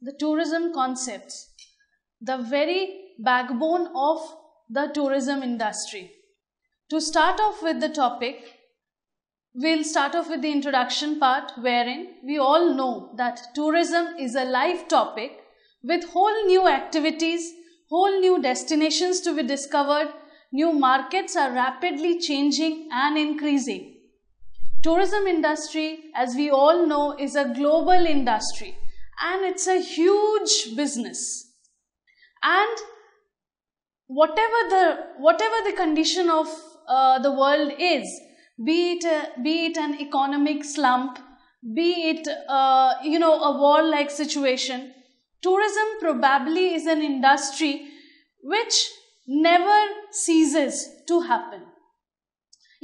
the tourism concepts. The very backbone of the tourism industry. To start off with the topic, we'll start off with the introduction part wherein we all know that tourism is a live topic with whole new activities, whole new destinations to be discovered, new markets are rapidly changing and increasing. Tourism industry, as we all know, is a global industry and it's a huge business. And whatever the whatever the condition of uh, the world is be it be it an economic slump be it uh, you know a war like situation tourism probably is an industry which never ceases to happen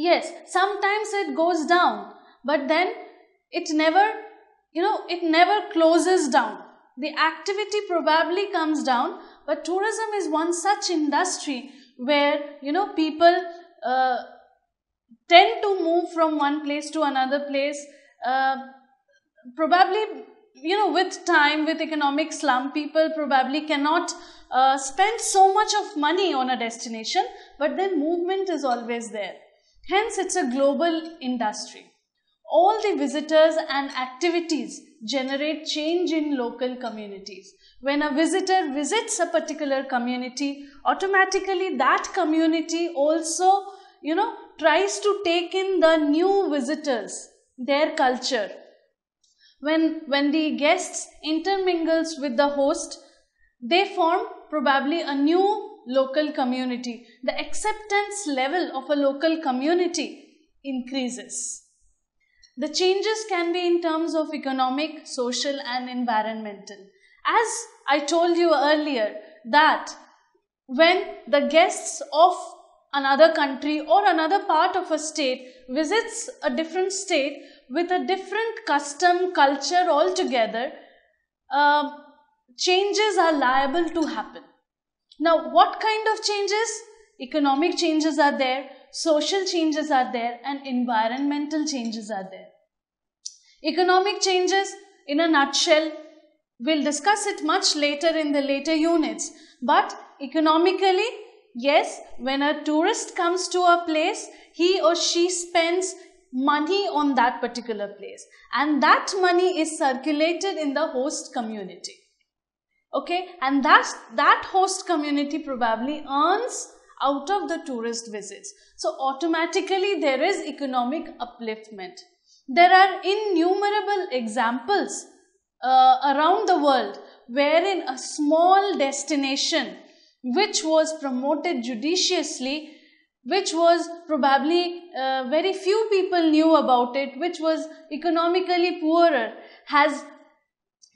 yes sometimes it goes down but then it never you know it never closes down the activity probably comes down but tourism is one such industry where, you know, people uh, tend to move from one place to another place. Uh, probably, you know, with time, with economic slump, people probably cannot uh, spend so much of money on a destination, but then movement is always there. Hence, it's a global industry. All the visitors and activities generate change in local communities. When a visitor visits a particular community, automatically that community also, you know, tries to take in the new visitors, their culture. When, when the guests intermingles with the host, they form probably a new local community. The acceptance level of a local community increases. The changes can be in terms of economic, social and environmental. As I told you earlier, that when the guests of another country or another part of a state visits a different state with a different custom, culture altogether, uh, changes are liable to happen. Now, what kind of changes? Economic changes are there, social changes are there, and environmental changes are there. Economic changes, in a nutshell, We'll discuss it much later in the later units. But economically, yes, when a tourist comes to a place, he or she spends money on that particular place. And that money is circulated in the host community. Okay, and that's, that host community probably earns out of the tourist visits. So automatically there is economic upliftment. There are innumerable examples uh, around the world, wherein a small destination which was promoted judiciously, which was probably uh, very few people knew about it, which was economically poorer, has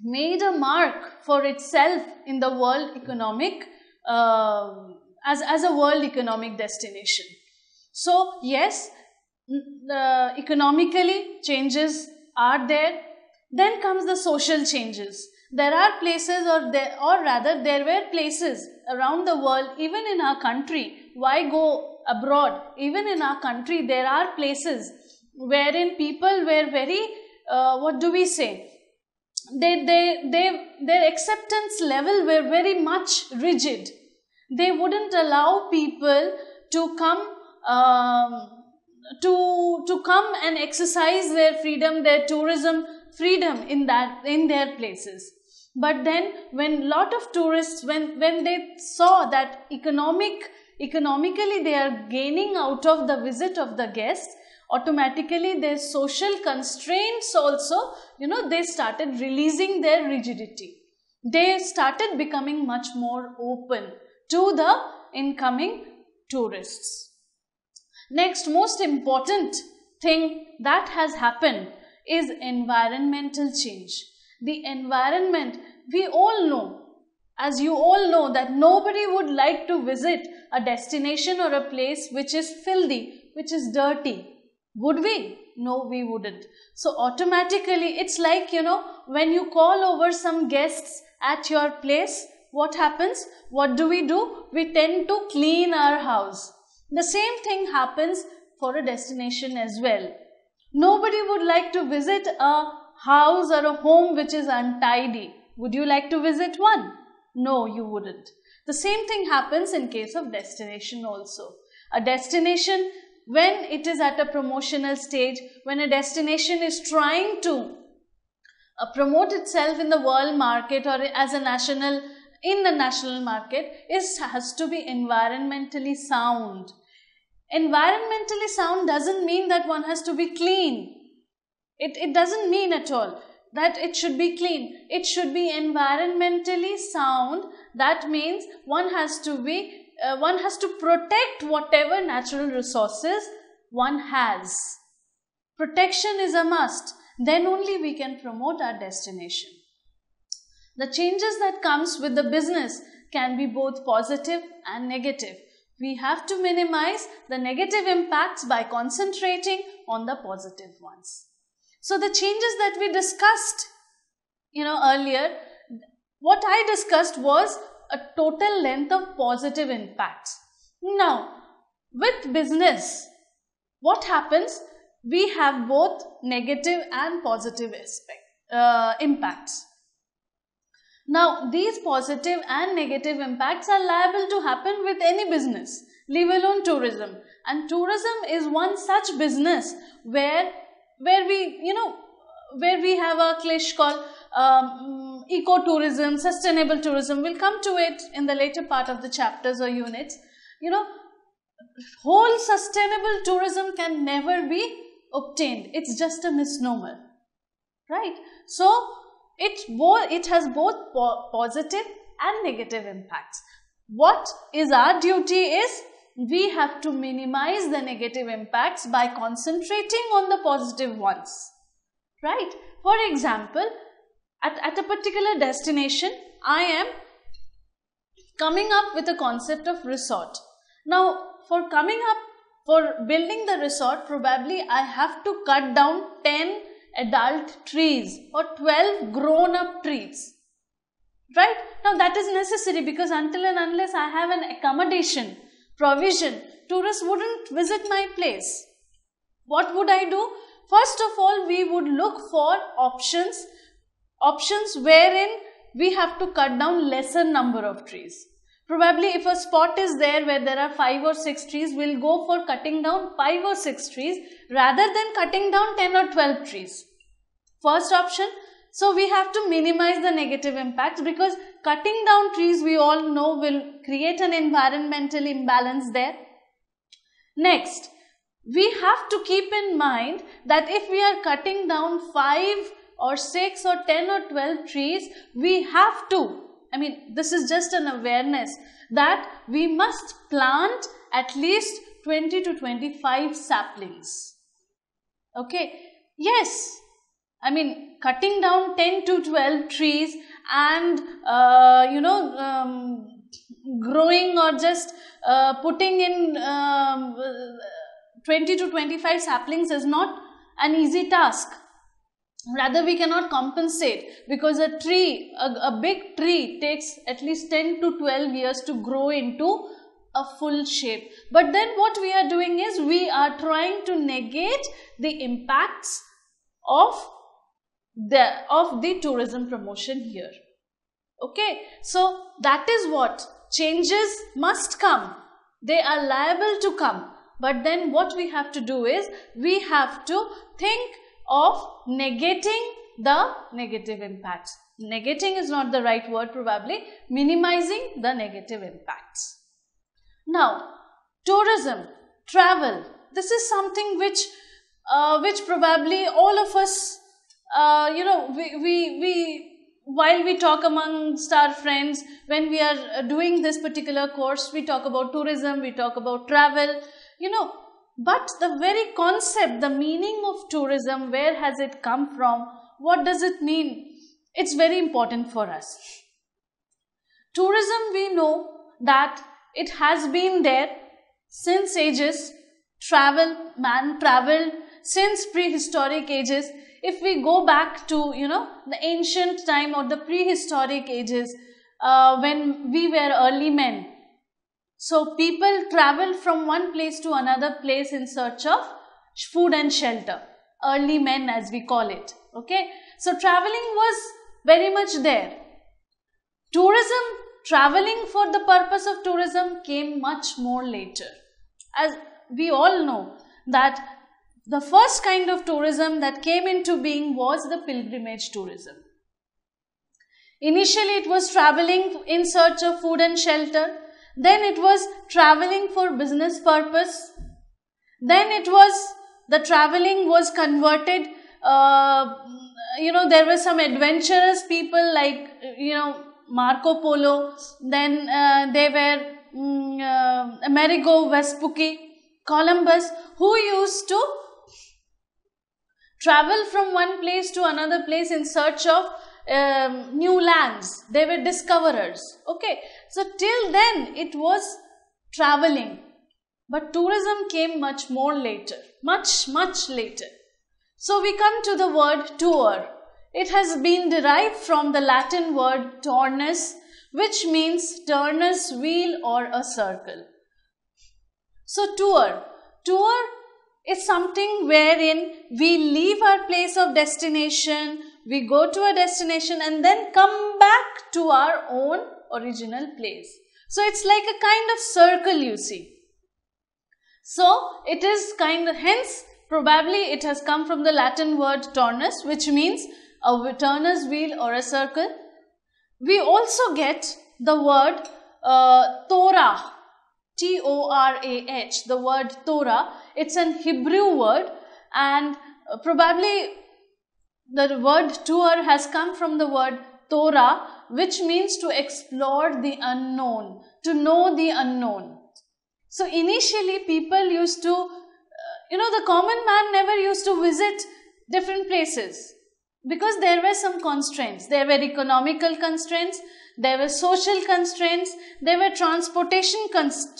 made a mark for itself in the world economic uh, as, as a world economic destination. So yes, uh, economically changes are there then comes the social changes. There are places or there, or rather there were places around the world, even in our country. Why go abroad? Even in our country, there are places wherein people were very, uh, what do we say? They, they, they, their acceptance level were very much rigid. They wouldn't allow people to come um, to to come and exercise their freedom, their tourism, freedom in that in their places but then when lot of tourists when when they saw that economic economically they are gaining out of the visit of the guests automatically their social constraints also you know they started releasing their rigidity they started becoming much more open to the incoming tourists next most important thing that has happened is environmental change. The environment, we all know, as you all know, that nobody would like to visit a destination or a place which is filthy, which is dirty. Would we? No, we wouldn't. So, automatically, it's like you know, when you call over some guests at your place, what happens? What do we do? We tend to clean our house. The same thing happens for a destination as well. Nobody would like to visit a house or a home which is untidy. Would you like to visit one? No, you wouldn't. The same thing happens in case of destination also. A destination when it is at a promotional stage, when a destination is trying to uh, promote itself in the world market or as a national in the national market it has to be environmentally sound Environmentally sound doesn't mean that one has to be clean. It, it doesn't mean at all that it should be clean. It should be environmentally sound. That means one has to be, uh, one has to protect whatever natural resources one has. Protection is a must. Then only we can promote our destination. The changes that comes with the business can be both positive and negative. We have to minimize the negative impacts by concentrating on the positive ones. So the changes that we discussed, you know, earlier, what I discussed was a total length of positive impacts. Now, with business, what happens? We have both negative and positive aspect, uh, impacts. Now, these positive and negative impacts are liable to happen with any business, leave alone tourism. And tourism is one such business where, where we, you know, where we have a clash called um, eco-tourism, sustainable tourism. We'll come to it in the later part of the chapters or units. You know, whole sustainable tourism can never be obtained. It's just a misnomer, right? So, it, bo- it has both po- positive and negative impacts. What is our duty is we have to minimize the negative impacts by concentrating on the positive ones. Right? For example, at, at a particular destination, I am coming up with a concept of resort. Now, for coming up, for building the resort, probably I have to cut down 10 adult trees or 12 grown up trees. Right? Now that is necessary because until and unless I have an accommodation, provision, tourists wouldn't visit my place. What would I do? First of all, we would look for options, options wherein we have to cut down lesser number of trees. Probably if a spot is there where there are 5 or 6 trees, we'll go for cutting down 5 or 6 trees rather than cutting down 10 or 12 trees. First option, so we have to minimize the negative impacts because cutting down trees we all know will create an environmental imbalance there. Next, we have to keep in mind that if we are cutting down 5 or 6 or 10 or 12 trees, we have to I mean, this is just an awareness that we must plant at least 20 to 25 saplings. Okay, yes, I mean, cutting down 10 to 12 trees and, uh, you know, um, growing or just uh, putting in um, 20 to 25 saplings is not an easy task rather we cannot compensate because a tree a, a, big tree takes at least 10 to 12 years to grow into a full shape but then what we are doing is we are trying to negate the impacts of the of the tourism promotion here okay so that is what changes must come they are liable to come but then what we have to do is we have to think of negating the negative impact. Negating is not the right word probably, minimizing the negative impacts. Now, tourism, travel, this is something which, uh, which probably all of us, uh, you know, we, we, we while we talk amongst our friends, when we are doing this particular course, we talk about tourism, we talk about travel. You know, but the very concept, the meaning of tourism, where has it come from? What does it mean? It's very important for us. Tourism, we know that it has been there since ages. Travel, man traveled since prehistoric ages. If we go back to, you know, the ancient time or the prehistoric ages, uh, when we were early men, so people travel from one place to another place in search of food and shelter. Early men as we call it. Okay. So traveling was very much there. Tourism, traveling for the purpose of tourism came much more later. As we all know that the first kind of tourism that came into being was the pilgrimage tourism. Initially, it was traveling in search of food and shelter. Then it was traveling for business purpose. Then it was the traveling was converted. Uh, you know, there were some adventurous people like, you know, Marco Polo. Then uh, they were um, uh, Amerigo Vespucci, Columbus, who used to travel from one place to another place in search of um, new lands. They were discoverers. Okay. So till then it was traveling. But tourism came much more later, much, much later. So we come to the word tour. It has been derived from the Latin word tornus, which means turnus wheel or a circle. So tour. Tour is something wherein we leave our place of destination, we go to a destination and then come back to our own original place. So it's like a kind of circle you see. So it is kind of, hence probably it has come from the Latin word tornus which means a turner's wheel or a circle. We also get the word uh, Torah, T-O-R-A-H, the word Torah. It's an Hebrew word and uh, probably the word tour has come from the word Torah which means to explore the unknown, to know the unknown. So initially people used to, uh, you know, the common man never used to visit different places because there were some constraints. There were economical constraints, there were social constraints, there were transportation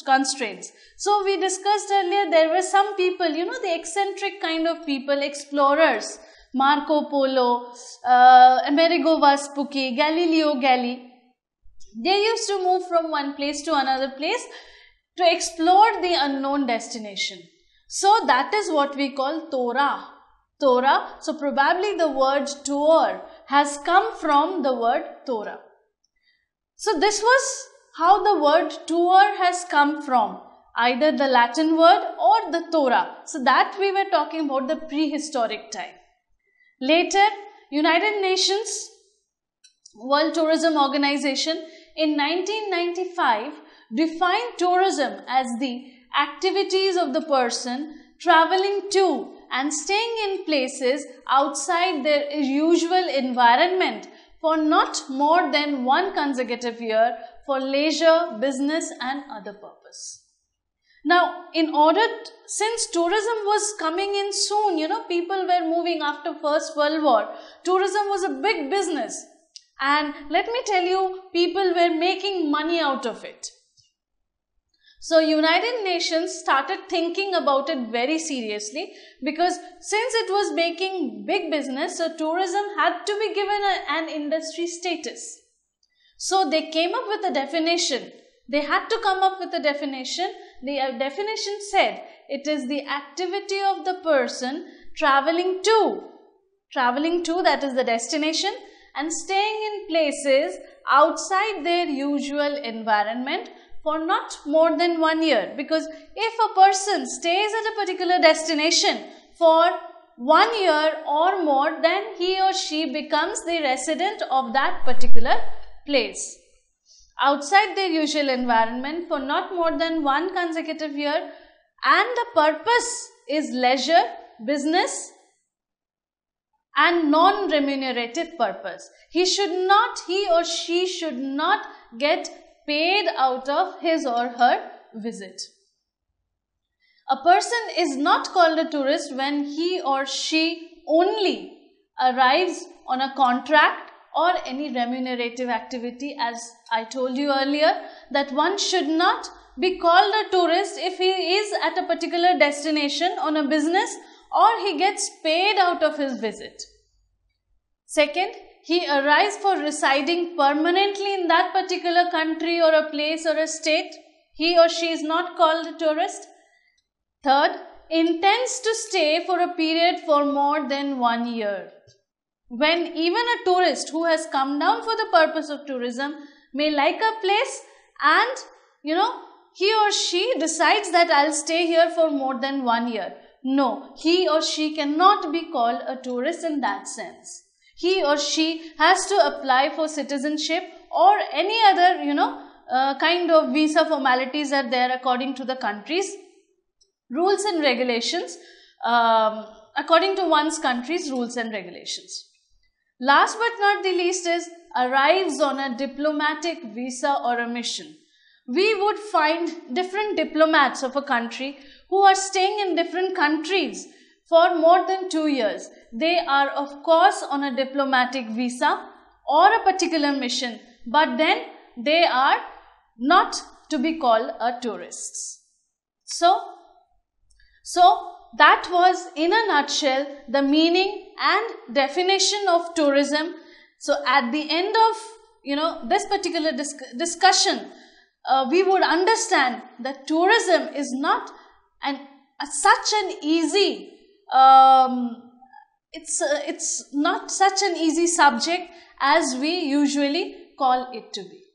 constraints. So we discussed earlier there were some people, you know, the eccentric kind of people, explorers Marco Polo, uh, Amerigo Vespucci, Galileo Galilei. They used to move from one place to another place to explore the unknown destination. So that is what we call Torah. Torah. So probably the word tour has come from the word Torah. So this was how the word tour has come from either the Latin word or the Torah. So that we were talking about the prehistoric time. Later, United Nations World Tourism Organization in 1995 defined tourism as the activities of the person traveling to and staying in places outside their usual environment for not more than one consecutive year for leisure, business and other purpose. Now, in order, since tourism was coming in soon, you know, people were moving after First World War. Tourism was a big business. And let me tell you, people were making money out of it. So United Nations started thinking about it very seriously because since it was making big business, so tourism had to be given a, an industry status. So they came up with a definition they had to come up with a definition. The uh, definition said it is the activity of the person traveling to. Traveling to, that is the destination, and staying in places outside their usual environment for not more than one year. Because if a person stays at a particular destination for one year or more, then he or she becomes the resident of that particular place outside their usual environment for not more than one consecutive year and the purpose is leisure, business and non-remunerative purpose. He should not, he or she should not get paid out of his or her visit. A person is not called a tourist when he or she only arrives on a contract or any remunerative activity as I told you earlier that one should not be called a tourist if he is at a particular destination on a business or he gets paid out of his visit. Second, he arrives for residing permanently in that particular country or a place or a state. He or she is not called a tourist. Third, intends to stay for a period for more than one year when even a tourist who has come down for the purpose of tourism may like a place and you know he or she decides that I'll stay here for more than one year. No, he or she cannot be called a tourist in that sense. He or she has to apply for citizenship or any other, you know, uh, kind of visa formalities are there according to the country's Rules and regulations um, according to one's country's rules and regulations. Last but not the least is arrives on a diplomatic visa or a mission. We would find different diplomats of a country who are staying in different countries for more than two years. They are, of course, on a diplomatic visa or a particular mission, but then they are not to be called a tourists. So, so that was in a nutshell the meaning and definition of tourism. So at the end of you know this particular disc discussion, uh, we would understand that tourism is not an such an easy um, it's uh, it's not such an easy subject as we usually call it to be.